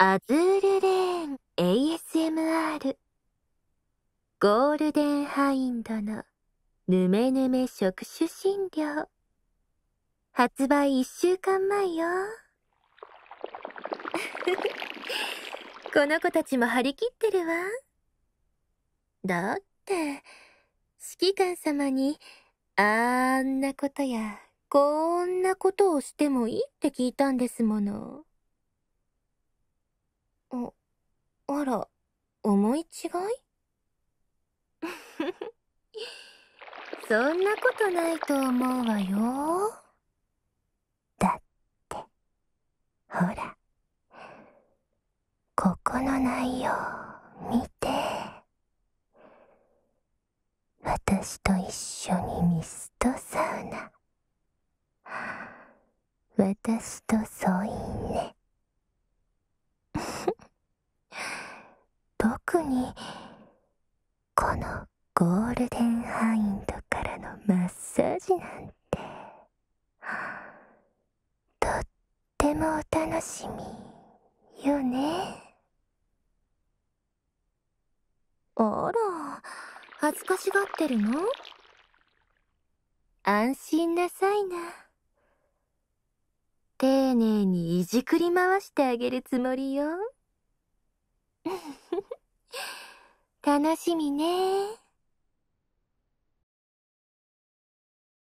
アズールレーン ASMR ゴールデンハインドのヌメヌメ触手診療発売1週間前よ この子たちも張り切ってるわだって指揮官様にあんなことやこんなことをしてもいいって聞いたんですもの。あら、思い違い そんなことないと思うわよ。だって、ほら、ここの内容見て。私と一緒にミストサウナ。私と添い寝、ね。にこのゴールデンハインドからのマッサージなんてとってもお楽しみよねあら恥ずかしがってるの安心なさいな丁寧にいじくり回してあげるつもりよ楽しみね